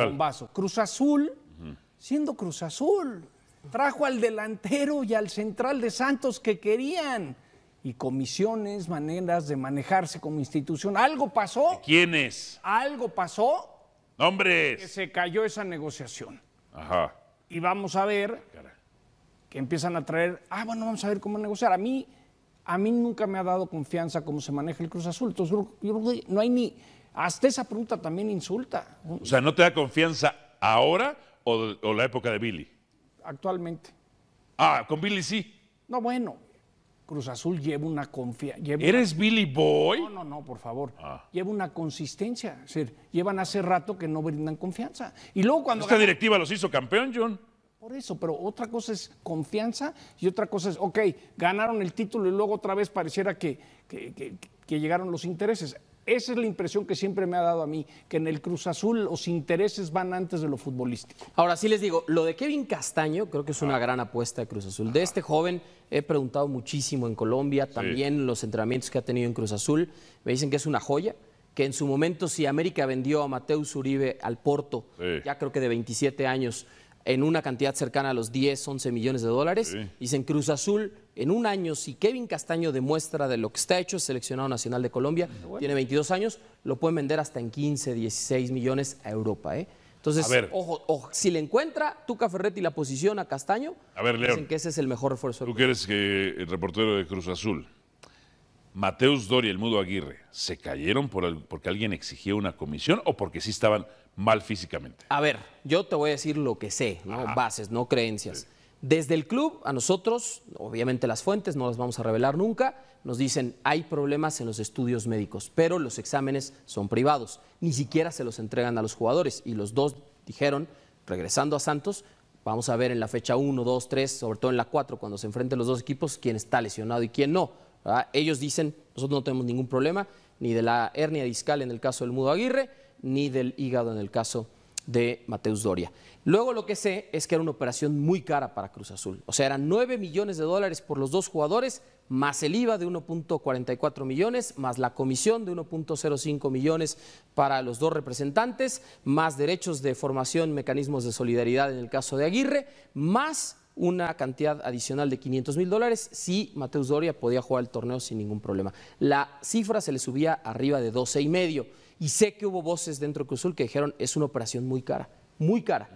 El Cruz Azul, siendo Cruz Azul, trajo al delantero y al central de Santos que querían. Y comisiones, maneras de manejarse como institución. Algo pasó. ¿Quiénes? Algo pasó. Nombres. Que se cayó esa negociación. Ajá. Y vamos a ver que empiezan a traer. Ah, bueno, vamos a ver cómo negociar. A mí, a mí nunca me ha dado confianza cómo se maneja el Cruz Azul. Entonces, no hay ni, hasta esa pregunta también insulta. O sea, ¿no te da confianza ahora o, la época de Billy? Actualmente. Ah, con Billy sí. No, bueno, Cruz Azul lleva una confianza. ¿Eres Billy Boy? No, no, no, por favor. Ah. Lleva una consistencia. llevan hace rato que no brindan confianza. Y luego cuando. Esta directiva los hizo campeón, John. Por eso, pero otra cosa es confianza y otra cosa es, ok, ganaron el título y luego otra vez pareciera que llegaron los intereses. Esa es la impresión que siempre me ha dado a mí, que en el Cruz Azul los intereses van antes de lo futbolístico. Ahora sí les digo, lo de Kevin Castaño creo que es una gran apuesta de Cruz Azul. De este joven he preguntado muchísimo en Colombia, también los entrenamientos que ha tenido en Cruz Azul, me dicen que es una joya, que en su momento si América vendió a Mateus Uribe al Porto, ya creo que de 27 años, en una cantidad cercana a los 10, 11 millones de dólares. Dicen Cruz Azul, en un año, si Kevin Castaño demuestra de lo que está hecho, seleccionado nacional de Colombia, ah, tiene 22 años, lo pueden vender hasta en 15, 16 millones a Europa. ¿eh? Entonces, ojo, si le encuentra Tuca Ferretti la posición a Castaño, dicen que ese es el mejor refuerzo. Tú que que el reportero de Cruz Azul, Mateus Doria y el Mudo Aguirre, ¿se cayeron por porque alguien exigía una comisión o porque sí estaban mal físicamente. A ver, yo te voy a decir lo que sé, ¿no? bases, no creencias. Desde el club, a nosotros, obviamente las fuentes no las vamos a revelar nunca, nos dicen hay problemas en los estudios médicos, pero los exámenes son privados, ni siquiera se los entregan a los jugadores. Y los dos dijeron, regresando a Santos, vamos a ver en la fecha 1, 2, 3, sobre todo en la 4, cuando se enfrenten los dos equipos, quién está lesionado y quién no. Ellos dicen, nosotros no tenemos ningún problema, ni de la hernia discal en el caso del Mudo Aguirre, ni del hígado en el caso de Mateus Doria. Luego lo que sé es que era una operación muy cara para Cruz Azul. O sea, eran 9 millones de dólares por los dos jugadores, más el IVA de 1.44 millones, más la comisión de 1.05 millones para los dos representantes, más derechos de formación, mecanismos de solidaridad en el caso de Aguirre, más una cantidad adicional de 500 mil dólares si Mateus Doria podía jugar el torneo sin ningún problema. La cifra se le subía arriba de 12 y medio. Y sé que hubo voces dentro de Azul que dijeron es una operación muy cara, muy cara.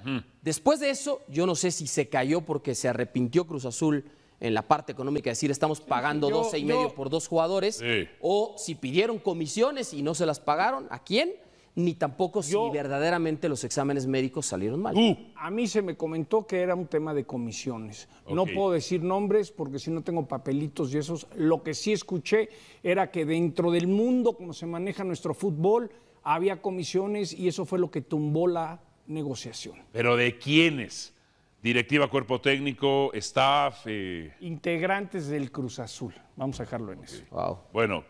Después de eso, yo no sé si se cayó porque se arrepintió Cruz Azul en la parte económica, es decir, estamos pagando 12 y medio por dos jugadores, o si pidieron comisiones y no se las pagaron, ¿a quién? ni tampoco si verdaderamente los exámenes médicos salieron mal. A mí se me comentó que era un tema de comisiones. No puedo decir nombres porque si no tengo papelitos y esos. Lo que sí escuché era que dentro del mundo, como se maneja nuestro fútbol, había comisiones y eso fue lo que tumbó la negociación. Pero ¿de quiénes? Directiva, cuerpo técnico, staff. Eh? Integrantes del Cruz Azul. Vamos a dejarlo en eso. Wow. bueno,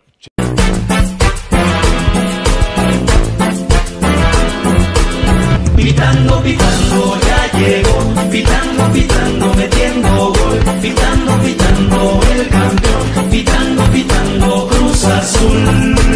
Pitando, pitando, ya llegó. Pitando, pitando, metiendo gol. Pitando, pitando, el campeón. Pitando, pitando, Cruz Azul.